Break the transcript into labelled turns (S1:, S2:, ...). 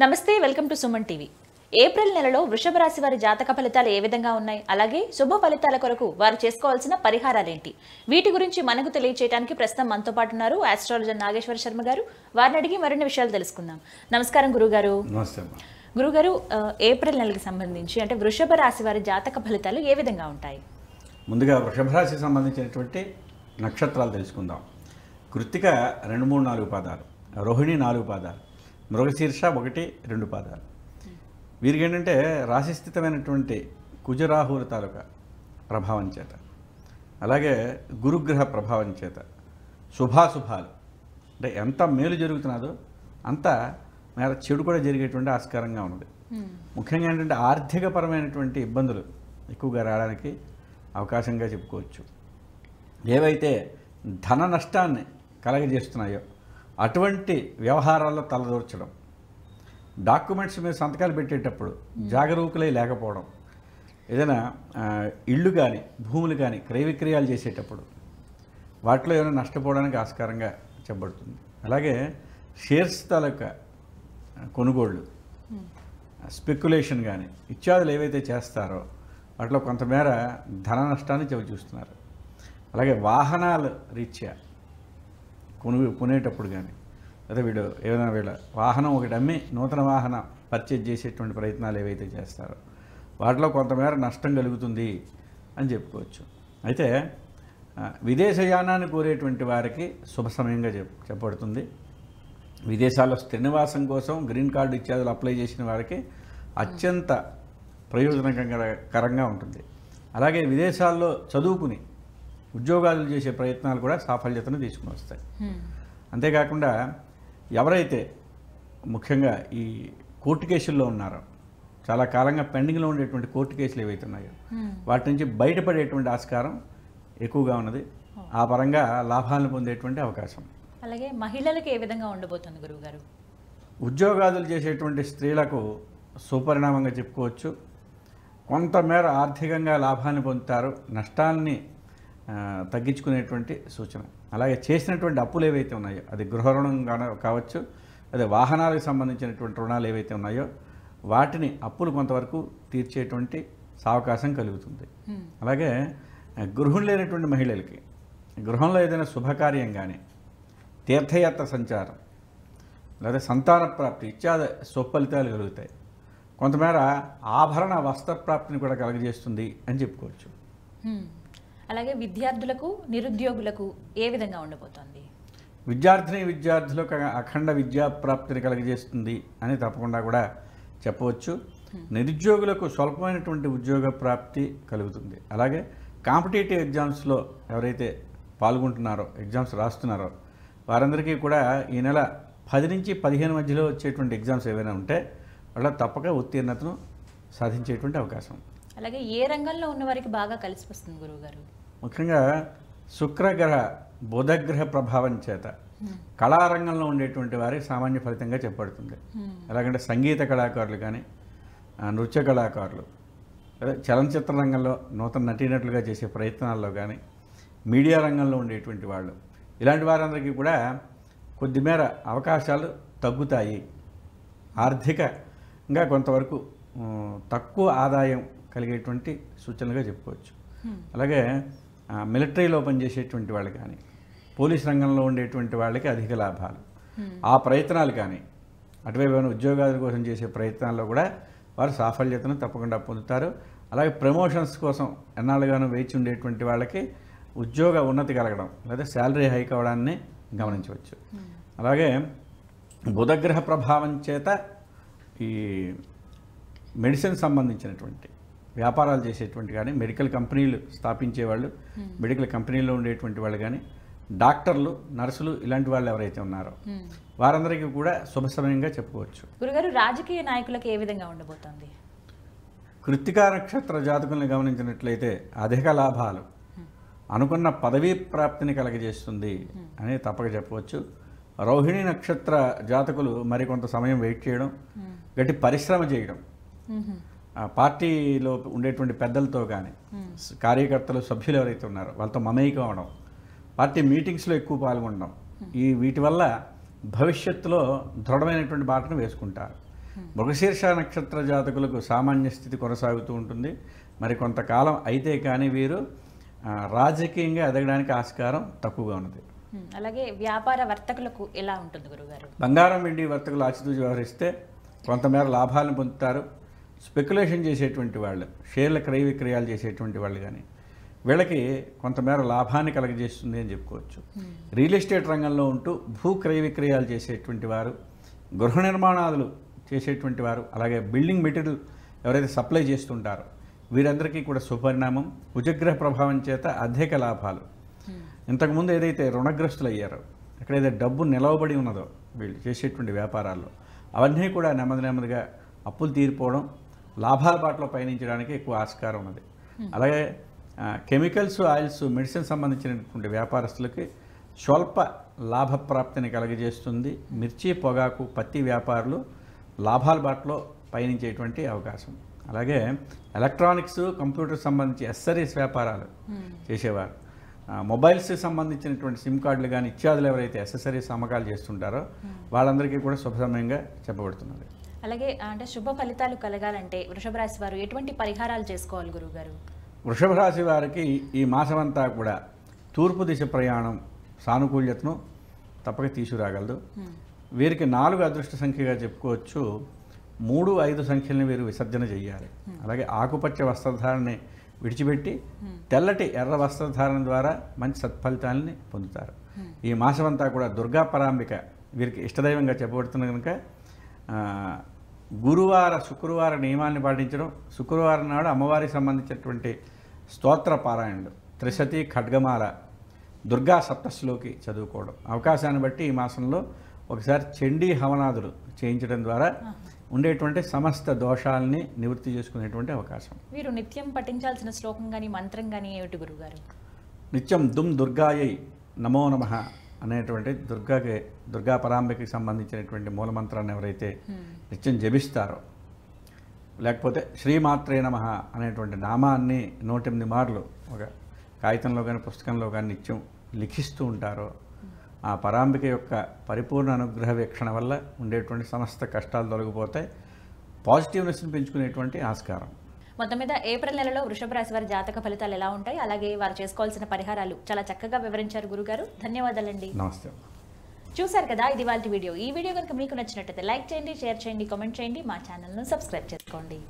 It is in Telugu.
S1: నమస్తే welcome to Suman TV April నెలలో వృషభ రాశి వారి జాతక ఫలితాలు ఏ విధంగా ఉన్నాయి అలాగే శుభ ఫలితాల కొరకు వారు చేసుకోవాల్సిన పరిహారాలేంటి వీటి గురించి మనకు తెలియచేయడానికి ప్రస్తుతం మనతో పాటు ఉన్నారు ఆస్ట్రాలజర్ నాగేశ్వర శర్మ గారు వారిని అడిగి మరిన్ని విషయాలు తెలుసుకుందాం నమస్కారం గురుగారు గురుగారు ఏప్రిల్ నెలకి సంబంధించి అంటే వృషభ రాశి వారి జాతక ఫలితాలు ఏ విధంగా ఉంటాయి
S2: ముందుగా వృషభ రాశికి సంబంధించినటువంటి నక్షత్రాలు తెలుసుకుందాం కృత్తిక రెండు మూడు నాలుగు పాదాలు రోహిణి నాలుగు పాదాలు మృగశీర్ష ఒకటి రెండు పాదాలు వీరికి ఏంటంటే రాశిస్థితమైనటువంటి కుజరాహుల తాలూకా ప్రభావం చేత అలాగే గురుగ్రహ ప్రభావం చేత శుభాశుభాలు అంటే ఎంత మేలు జరుగుతున్నదో అంత మేర చెడు కూడా జరిగేటువంటి ఆస్కారంగా ఉన్నది ముఖ్యంగా ఏంటంటే ఆర్థికపరమైనటువంటి ఇబ్బందులు ఎక్కువగా రావడానికి అవకాశంగా చెప్పుకోవచ్చు ఏవైతే ధన నష్టాన్ని కలగజేస్తున్నాయో అటువంటి వ్యవహారాల్లో తలదూర్చడం డాక్యుమెంట్స్ మీద సంతకాలు పెట్టేటప్పుడు జాగరూకులై లేకపోవడం ఏదైనా ఇళ్ళు కానీ భూములు కానీ క్రయ విక్రయాలు చేసేటప్పుడు వాటిలో ఏమైనా నష్టపోవడానికి ఆస్కారంగా చెప్పబడుతుంది అలాగే షేర్స్ తాలూకా కొనుగోళ్ళు స్పెక్యులేషన్ కానీ ఇత్యాదులు ఏవైతే చేస్తారో వాటిలో కొంతమేర ధన నష్టాన్ని చవి చూస్తున్నారు అలాగే వాహనాల రీత్యా కొను కొనేటప్పుడు కానీ అదే వీడు ఏదైనా వీళ్ళ వాహనం ఒకటి అమ్మి నూతన వాహన పర్చేజ్ చేసేటువంటి ప్రయత్నాలు ఏవైతే చేస్తారో వాటిలో కొంతమేర నష్టం కలుగుతుంది అని చెప్పుకోవచ్చు అయితే విదేశయానాన్ని కోరేటువంటి వారికి శుభ సమయంగా చెప్ చెప్పబడుతుంది విదేశాల్లో స్థిరనివాసం కోసం గ్రీన్ కార్డు ఇత్యాదులు అప్లై చేసిన వారికి అత్యంత ప్రయోజనకరంగా ఉంటుంది అలాగే విదేశాల్లో చదువుకుని ఉద్యోగాలు చేసే ప్రయత్నాలు కూడా సాఫల్యతను తీసుకుని వస్తాయి అంతేకాకుండా ఎవరైతే ముఖ్యంగా ఈ కోర్టు కేసుల్లో ఉన్నారో చాలా కాలంగా పెండింగ్లో ఉండేటువంటి కోర్టు కేసులు ఏవైతే ఉన్నాయో వాటి నుంచి బయటపడేటువంటి ఆస్కారం ఎక్కువగా ఉన్నది ఆ పరంగా లాభాలను పొందేటువంటి అవకాశం
S1: అలాగే మహిళలకు ఏ విధంగా ఉండబోతుంది గురువుగారు
S2: ఉద్యోగాదులు చేసేటువంటి స్త్రీలకు సుపరిణామంగా చెప్పుకోవచ్చు కొంతమేర ఆర్థికంగా లాభాన్ని పొందుతారు నష్టాన్ని తగ్గించుకునేటువంటి సూచన అలాగే చేసినటువంటి అప్పులు ఏవైతే ఉన్నాయో అది గృహ రుణం కావచ్చు అదే వాహనాలకు సంబంధించినటువంటి రుణాలు ఏవైతే ఉన్నాయో వాటిని అప్పులు కొంతవరకు తీర్చేటువంటి సావకాశం కలుగుతుంది అలాగే గృహం లేనటువంటి మహిళలకి గృహంలో ఏదైనా శుభకార్యం కానీ తీర్థయాత్ర సంచారం లేదా సంతాన ప్రాప్తి ఇత్యాది స్వఫలితాలు కలుగుతాయి కొంతమేర ఆభరణ వస్త్ర ప్రాప్తిని కూడా కలగజేస్తుంది అని చెప్పుకోవచ్చు
S1: అలాగే విద్యార్థులకు నిరుద్యోగులకు ఏ విధంగా ఉండబోతోంది
S2: విద్యార్థిని విద్యార్థులకు అఖండ విద్యా ప్రాప్తిని కలిగజేస్తుంది అని తప్పకుండా కూడా చెప్పవచ్చు నిరుద్యోగులకు స్వల్పమైనటువంటి ఉద్యోగ ప్రాప్తి కలుగుతుంది అలాగే కాంపిటేటివ్ ఎగ్జామ్స్లో ఎవరైతే పాల్గొంటున్నారో ఎగ్జామ్స్ రాస్తున్నారో వారందరికీ కూడా ఈ నెల పది నుంచి పదిహేను మధ్యలో వచ్చేటువంటి ఎగ్జామ్స్ ఏవైనా ఉంటే వాళ్ళ తప్పక ఉత్తీర్ణతను సాధించేటువంటి అవకాశం
S1: అలాగే ఏ రంగంలో ఉన్న వారికి బాగా కలిసి వస్తుంది గురువుగారు
S2: ముఖ్యంగా శుక్రగ్రహ బుధగ్రహ ప్రభావం చేత కళారంగంలో ఉండేటువంటి వారి సామాన్య ఫలితంగా చెప్పబడుతుంది ఎలాగంటే సంగీత కళాకారులు కానీ నృత్య కళాకారులు చలనచిత్ర రంగంలో నూతన నటీనటులుగా చేసే ప్రయత్నాల్లో కానీ మీడియా రంగంలో ఉండేటువంటి వాళ్ళు ఇలాంటి వారందరికీ కూడా కొద్దిమేర అవకాశాలు తగ్గుతాయి ఆర్థికంగా కొంతవరకు తక్కువ ఆదాయం కలిగేటువంటి సూచనలుగా చెప్పుకోవచ్చు అలాగే మిలిటరీలో పనిచేసేటువంటి వాళ్ళు కానీ పోలీస్ రంగంలో ఉండేటువంటి వాళ్ళకి అధిక లాభాలు ఆ ప్రయత్నాలు కానీ అటువైపు ఉద్యోగాల కోసం చేసే ప్రయత్నాల్లో కూడా వారు సాఫల్యతను తప్పకుండా పొందుతారు అలాగే ప్రమోషన్స్ కోసం ఎన్నాళ్ళుగాను వేచి ఉండేటువంటి వాళ్ళకి ఉద్యోగ ఉన్నతి కలగడం లేదా శాలరీ హైక్ అవ్వడాన్ని గమనించవచ్చు అలాగే బుధగ్రహ ప్రభావం చేత ఈ మెడిసిన్ సంబంధించినటువంటి వ్యాపారాలు చేసేటువంటి కానీ మెడికల్ కంపెనీలు స్థాపించే వాళ్ళు hmm. మెడికల్ కంపెనీలో ఉండేటువంటి వాళ్ళు కానీ డాక్టర్లు నర్సులు ఇలాంటి వాళ్ళు ఎవరైతే ఉన్నారో hmm. వారందరికీ కూడా శుభ సమయంగా చెప్పుకోవచ్చు
S1: గురుగారు రాజకీయ నాయకులకు ఏ విధంగా ఉండబోతుంది
S2: కృత్తికా నక్షత్ర జాతకులను గమనించినట్లయితే అధిక లాభాలు hmm. అనుకున్న పదవీ ప్రాప్తిని కలగజేస్తుంది అని తప్పక చెప్పవచ్చు రోహిణి నక్షత్ర జాతకులు మరికొంత సమయం వెయిట్ చేయడం గట్టి పరిశ్రమ చేయడం పార్టీలో ఉండేటువంటి పెద్దలతో కానీ hmm. కార్యకర్తలు సభ్యులు ఎవరైతే ఉన్నారో వాళ్ళతో మమేకం అవడం పార్టీ మీటింగ్స్లో ఎక్కువ పాల్గొనడం hmm. ఈ వీటి వల్ల భవిష్యత్తులో దృఢమైనటువంటి బాటను వేసుకుంటారు hmm. మృగశీర్ష నక్షత్ర జాతకులకు సామాన్య స్థితి కొనసాగుతూ ఉంటుంది మరి కొంతకాలం అయితే కానీ వీరు రాజకీయంగా ఎదగడానికి ఆస్కారం తక్కువగా ఉన్నది
S1: అలాగే వ్యాపార వర్తకులకు ఎలా ఉంటుంది గురుగారు
S2: బంగారం వెండి వర్తకులు ఆచితూచి వ్యవహరిస్తే కొంతమేర లాభాలను పొందుతారు స్పెక్యులేషన్ చేసేటువంటి వాళ్ళు షేర్ల క్రయ విక్రయాలు చేసేటువంటి వాళ్ళు కానీ వీళ్ళకి కొంతమేర లాభాన్ని కలగజేస్తుంది అని చెప్పుకోవచ్చు hmm. రియల్ ఎస్టేట్ రంగంలో ఉంటూ భూ క్రయ విక్రయాలు చేసేటువంటి వారు గృహ నిర్మాణాలు చేసేటువంటి వారు అలాగే బిల్డింగ్ మెటీరియల్ ఎవరైతే సప్లై చేస్తుంటారో వీరందరికీ కూడా సుపరిణామం ఉజగ్రహ ప్రభావం చేత అధిక లాభాలు hmm. ఇంతకుముందు ఏదైతే రుణగ్రస్తులు అయ్యారో ఎక్కడైతే డబ్బు నిలవబడి ఉన్నదో వీళ్ళు చేసేటువంటి వ్యాపారాల్లో అవన్నీ కూడా నెమ్మది నెమ్మదిగా అప్పులు తీరిపోవడం లాభాల బాటలో పయనించడానికి ఎక్కువ ఆస్కారం ఉన్నది అలాగే కెమికల్స్ ఆయిల్స్ మెడిసిన్ సంబంధించినటువంటి వ్యాపారస్తులకి స్వల్ప లాభప్రాప్తిని కలగజేస్తుంది మిర్చి పొగాకు పత్తి వ్యాపారులు లాభాల బాటలో పయనించేటువంటి అవకాశం అలాగే ఎలక్ట్రానిక్స్ కంప్యూటర్ సంబంధించి ఎస్సరీస్ వ్యాపారాలు hmm. చేసేవారు మొబైల్స్కి సంబంధించినటువంటి సిమ్ కార్డులు కానీ ఇత్యాదులు ఎవరైతే ఎస్సరీస్ అమ్మకాలు చేస్తుంటారో hmm. వాళ్ళందరికీ కూడా శుభ సమయంగా చెప్పబడుతున్నది
S1: అలాగే అంటే శుభ ఫలితాలు కలగాలంటే వృషభ రాశి వారు ఎటువంటి పరిహారాలు చేసుకోవాలి గురువుగారు
S2: వృషభ రాశి వారికి ఈ మాసమంతా కూడా తూర్పు దిశ ప్రయాణం సానుకూల్యతను తప్పక తీసుకురాగలదు వీరికి నాలుగు అదృష్ట సంఖ్యగా చెప్పుకోవచ్చు మూడు ఐదు సంఖ్యలను వీరు విసర్జన చేయాలి అలాగే ఆకుపచ్చ వస్త్రధారణని విడిచిపెట్టి తెల్లటి ఎర్ర వస్త్రధారణ ద్వారా మంచి సత్ఫలితాలని పొందుతారు ఈ మాసమంతా కూడా దుర్గా పరాంబిక వీరికి ఇష్టదైవంగా చెప్పబడుతున్న కనుక గురువార శుక్రవార నియమాన్ని పాటించడం శుక్రవారం నాడు అమ్మవారికి సంబంధించినటువంటి స్తోత్ర పారాయణలు త్రిశతి ఖడ్గమాల దుర్గా సప్తశిలోకి చదువుకోవడం అవకాశాన్ని బట్టి ఈ మాసంలో ఒకసారి చండీ హవనాదులు చేయించడం ద్వారా ఉండేటువంటి సమస్త దోషాలని నివృత్తి చేసుకునేటువంటి అవకాశం
S1: మీరు నిత్యం పఠించాల్సిన శ్లోకం కానీ మంత్రం కానీ ఏమిటి గురుగారు
S2: నిత్యం దుమ్ దుర్గాయై నమో నమ అనేటువంటి దుర్గాకి దుర్గా పరాంబకి సంబంధించినటువంటి మూలమంత్రాన్ని ఎవరైతే నిత్యం జపిస్తారో లేకపోతే శ్రీమాత్రే నమ అనేటువంటి నామాన్ని నూటెనిమిది మార్లు ఒక కాగితంలో కానీ పుస్తకంలో కానీ నిత్యం లిఖిస్తూ ఉంటారో ఆ పరాంబిక యొక్క పరిపూర్ణ అనుగ్రహ వీక్షణ వల్ల ఉండేటువంటి సమస్త కష్టాలు తొలగిపోతాయి పాజిటివ్నెస్ని పెంచుకునేటువంటి ఆస్కారం
S1: మొత్తం మీద ఏప్రిల్ నెలలో వృషభ రాశి వారి జాతక ఫలితాలు ఎలా ఉంటాయి అలాగే వారు చేసుకోవాల్సిన పరిహారాలు చాలా చక్కగా వివరించారు గురుగారు ధన్యవాదాలండి నమస్తే చూశారు కదా ఇది వాళ్ళ వీడియో ఈ వీడియో కనుక మీకు నచ్చినట్లయితే లైక్ చేయండి షేర్ చేయండి కామెంట్ చేయండి మా ఛానల్ను సబ్స్క్రైబ్ చేసుకోండి